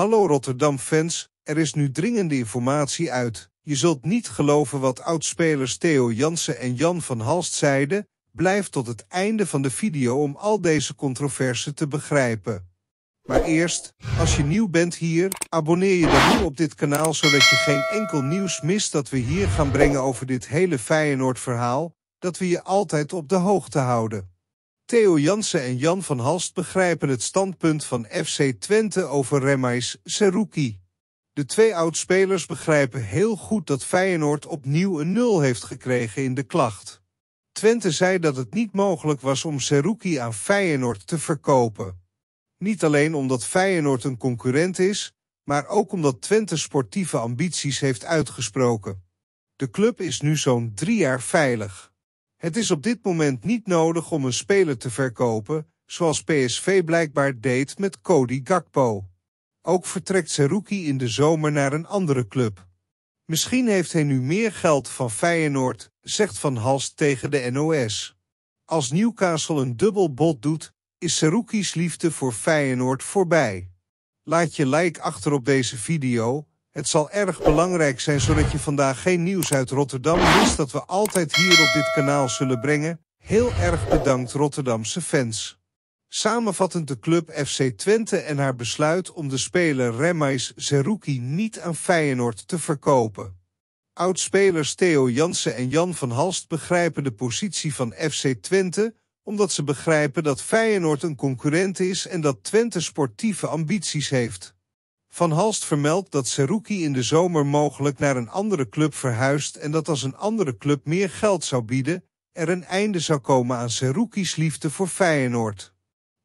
Hallo Rotterdam-fans, er is nu dringende informatie uit. Je zult niet geloven wat oudspelers Theo Jansen en Jan van Halst zeiden. Blijf tot het einde van de video om al deze controverse te begrijpen. Maar eerst, als je nieuw bent hier, abonneer je dan nu op dit kanaal zodat je geen enkel nieuws mist dat we hier gaan brengen over dit hele Feyenoord verhaal, dat we je altijd op de hoogte houden. Theo Jansen en Jan van Halst begrijpen het standpunt van FC Twente over Remais Seruki. De twee oudspelers begrijpen heel goed dat Feyenoord opnieuw een nul heeft gekregen in de klacht. Twente zei dat het niet mogelijk was om Seruki aan Feyenoord te verkopen. Niet alleen omdat Feyenoord een concurrent is, maar ook omdat Twente sportieve ambities heeft uitgesproken. De club is nu zo'n drie jaar veilig. Het is op dit moment niet nodig om een speler te verkopen, zoals PSV blijkbaar deed met Cody Gakpo. Ook vertrekt Seruki in de zomer naar een andere club. Misschien heeft hij nu meer geld van Feyenoord, zegt Van Hals tegen de NOS. Als Newcastle een dubbel bot doet, is Seruki's liefde voor Feyenoord voorbij. Laat je like achter op deze video het zal erg belangrijk zijn zodat je vandaag geen nieuws uit Rotterdam mist dat we altijd hier op dit kanaal zullen brengen. Heel erg bedankt Rotterdamse fans. Samenvattend de club FC Twente en haar besluit om de speler Remais Zerouki niet aan Feyenoord te verkopen. Oudspelers Theo Jansen en Jan van Halst begrijpen de positie van FC Twente, omdat ze begrijpen dat Feyenoord een concurrent is en dat Twente sportieve ambities heeft. Van Halst vermeldt dat Seruki in de zomer mogelijk naar een andere club verhuist en dat als een andere club meer geld zou bieden, er een einde zou komen aan Seruki's liefde voor Feyenoord.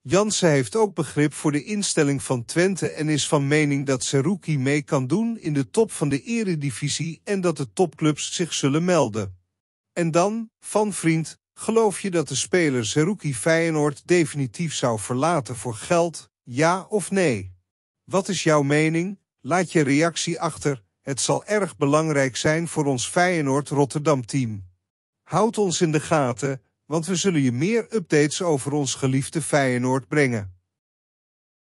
Jansen heeft ook begrip voor de instelling van Twente en is van mening dat Seruki mee kan doen in de top van de eredivisie en dat de topclubs zich zullen melden. En dan, van vriend, geloof je dat de speler Seruki Feyenoord definitief zou verlaten voor geld, ja of nee? Wat is jouw mening? Laat je reactie achter. Het zal erg belangrijk zijn voor ons Feyenoord Rotterdam team. Houd ons in de gaten, want we zullen je meer updates over ons geliefde Feyenoord brengen.